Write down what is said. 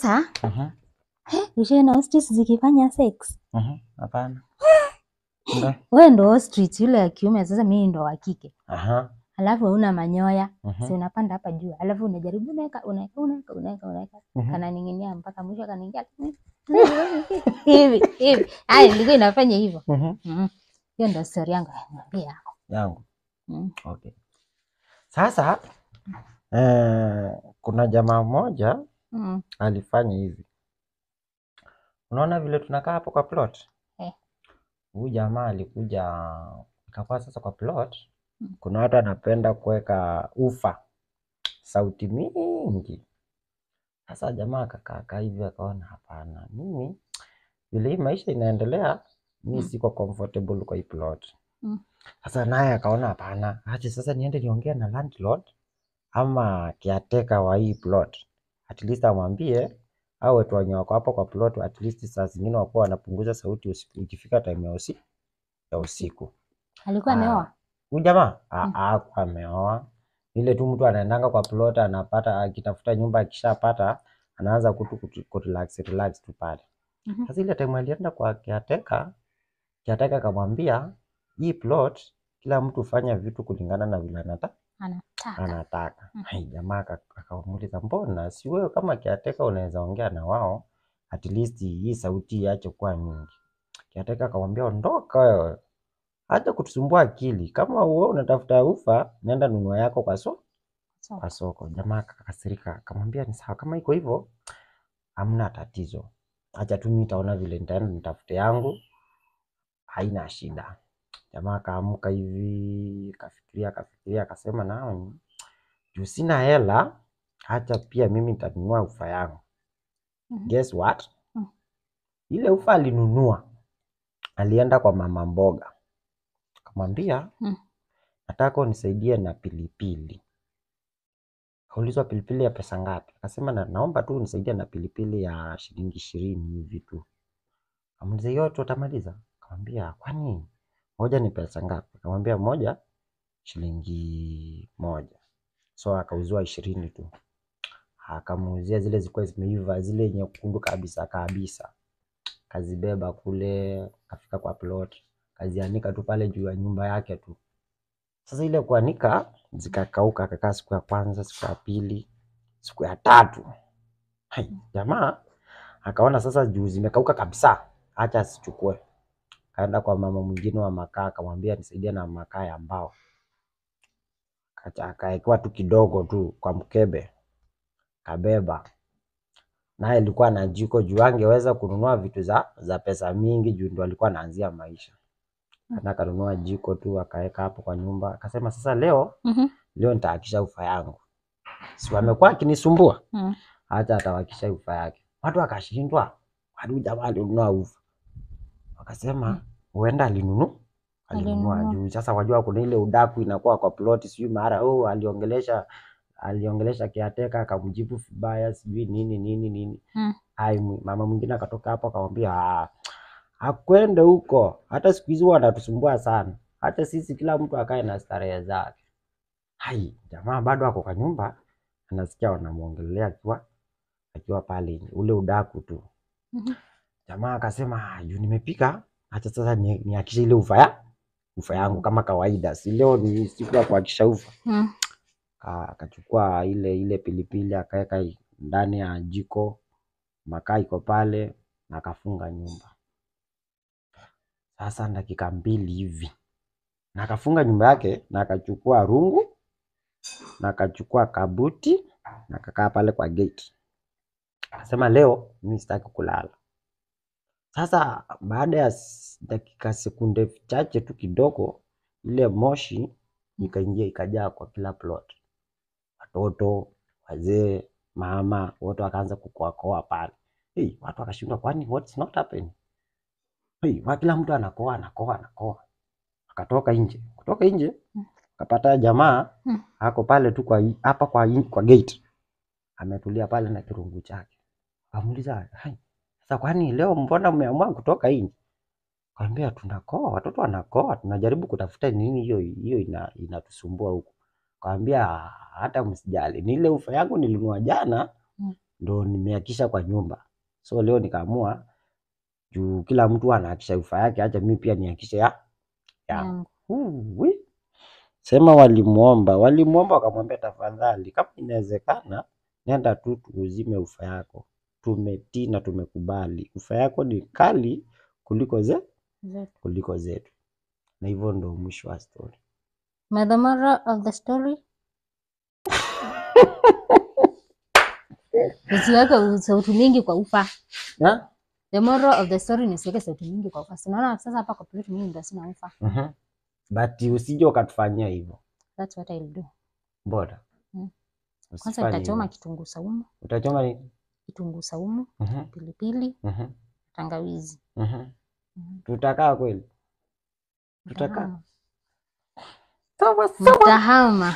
Sasa? Aha. Eh, ushawahi na ostrich zikifanya sex? Aha, hapana. Wewe ndo ostrich yule ya kiume, sasa mimi ndo wa kike. Aha. Alafu una manyoya, uh-huh. Si unapanda hapa juu. Alafu unajaribu unaweka unaweka unaweka unaweka unaweka. Uh-huh. Kananing'inia mpaka mwisho kanaingia. hivi hivi. Ai, ndio inafanya hivyo. Mhm. Mhm. Hiyo ndio story yangu. Niambie yako. Yangu. Mm. Okay. Sasa eh, kuna jamaa mmoja mm. alifanya hivi. Unaona vile tunakaa hapo kwa plot eh. huyu eh. Jamaa alikuja ikakuwa sasa kwa plot mm. kuna watu anapenda kuweka ufa sauti mingi. Sasa jamaa akakaakaa hivi akaona, hapana, mimi vile hii maisha inaendelea mi mm. siko comfortable kwa hii plot mm. Sasa naye akaona hapana, acha sasa niende niongee na landlord ama kiateka wa hii plot mm at least amwambie au watu wenye wako hapo kwa plot, at least saa zingine wakuwa wanapunguza sauti ikifika time ya usiku ya usiku. Alikuwa ameoa ah, huyu jamaa ah, hmm. hakuwa ameoa, ile tu mtu anaendanga kwa plot anapata, akitafuta nyumba, akishapata anaanza kutu, kutu, relax relax tu pale. Mm-hmm. Sasa ile time alienda kwa kiateka, kiateka akamwambia hii plot, kila mtu fanya vitu kulingana na vile anataka anataka, anataka. Mm. Hai jamaa akamuuliza, mbona si wewe kama Kiateka unaweza ongea na wao at least hii sauti iache kuwa mingi. Kiateka akamwambia ondoka wewe, acha kutusumbua akili. Kama wewe unatafuta ufa, nenda nunua yako kwa soko kwa soko. Jamaa akakasirika akamwambia, ni sawa kama iko hivyo, hamna tatizo, acha tu mimi nitaona vile nitaenda nitafute yangu, haina shida. Jamaa akaamka hivi akafikiria akafikiria akasema, naam, juu sina hela, hata pia mimi nitanunua ufa yangu. mm -hmm. Guess what? mm -hmm. Ile ufa alinunua, alienda kwa mama mboga akamwambia, mm -hmm. unisaidie na pilipili. Kaulizwa pilipili ya pesa ngapi? Akasema na, naomba tu unisaidie na pilipili ya shilingi ishirini hivi tu. Amuliza utamaliza? Akamwambia kwani moja ni pesa ngapi? Akamwambia moja shilingi moja. So akauziwa ishirini tu, akamuuzia zile zilikuwa zimeiva zile nyekundu kabisa kabisa, kazibeba kule, kafika kwa plot, kazianika tu pale juu ya nyumba yake tu. Sasa ile kuanika zikakauka, akakaa siku ya kwanza, siku ya pili, siku ya tatu. Hai, jamaa akaona sasa juu zimekauka kabisa, acha asichukue akaenda kwa mama mwingine wa makaa akamwambia nisaidie na makaa ya mbao, akaekewa tu kidogo tu kwa mkebe kabeba naye alikuwa na jiko juu angeweza kununua vitu za, za pesa mingi juu ndo alikuwa anaanzia maisha. Hmm. Na kanunua jiko tu akaweka hapo kwa nyumba, akasema sasa leo mm -hmm. leo nitahakisha ufa yangu, si wamekuwa akinisumbua mm. hata atawakisha ufa yake. Watu wakashindwa, watu jamani, ununua ufa, wakasema mm -hmm huenda alinunu alinunua juu sasa, wajua kuna ile udaku inakuwa kwa plot, sijui mara oh, aliongelesha aliongelesha kiateka akamjibu vibaya, sijui nini nini nini hmm. Hai, mama mwingine akatoka hapo akamwambia ah, akwende huko, hata siku hizi wanatusumbua sana, hata sisi kila mtu akae na starehe zake. Hai, jamaa bado ako kwa nyumba anasikia wanamwongelea akiwa akiwa pale ule udaku tu. Mm -hmm. Jamaa akasema ah, juu nimepika hata sasa nihakishe ile ufa ya ufa yangu kama kawaida, si leo ni siku ya kuhakisha ufa mm. Akachukua ile ile pilipili akaweka ndani ya jiko, makaa iko pale na akafunga nyumba. Sasa dakika mbili hivi na akafunga nyumba yake, na akachukua rungu na akachukua kabuti na akakaa pale kwa gate, akasema leo mi sitaki kulala. Sasa baada ya dakika sekunde chache tu kidogo, ile moshi ikaingia ikajaa kwa kila plot, watoto, wazee, mama wote wakaanza kukoakoa pale. Hey, watu wakashindwa, kwani what's not happening? Hey, wa kila mtu anakoa anakoa anakoa, akatoka nje. Kutoka nje hmm. akapata jamaa hmm. ako pale tu kwa hapa kwa, kwa gate ametulia pale na kirungu chake, akamuuliza hai sasa kwani leo mbona umeamua kutoka nje? Kaambia tunakoa, watoto wanakoa, tunajaribu kutafuta nini hiyo hiyo ina, inatusumbua huko. Kaambia hata msijali. Ni ile ufa yangu nilinunua jana mm. ndo nimehakisha kwa nyumba. So leo nikaamua juu kila mtu anahakisha ufa yake, acha mimi pia nihakishe ya yangu. Yeah. Sema walimuomba, walimuomba wakamwambia, tafadhali kama inawezekana nenda tu tuuzime ufa yako tumetii na tumekubali ufa yako ni kali kuliko ze zetu, kuliko zetu. Na hivyo ndo mwisho wa story. May the moral of the story usiweke sauti mingi kwa ufa yeah? The moral of the story ni usiweke sauti mingi kwa ufa. Sinaona sasa hapa kwa plate mimi ndio sina ufa uh mhm. -huh. But usije ukatufanyia hivyo. That's what I'll do. Bora. Hmm. Kwanza nitachoma kitunguu saumu. Utachoma nini? kitunguu saumu, uh-huh. pilipili, uh-huh. tangawizi. uh-huh. Tutakaa kweli, tutakaa. Tutahama.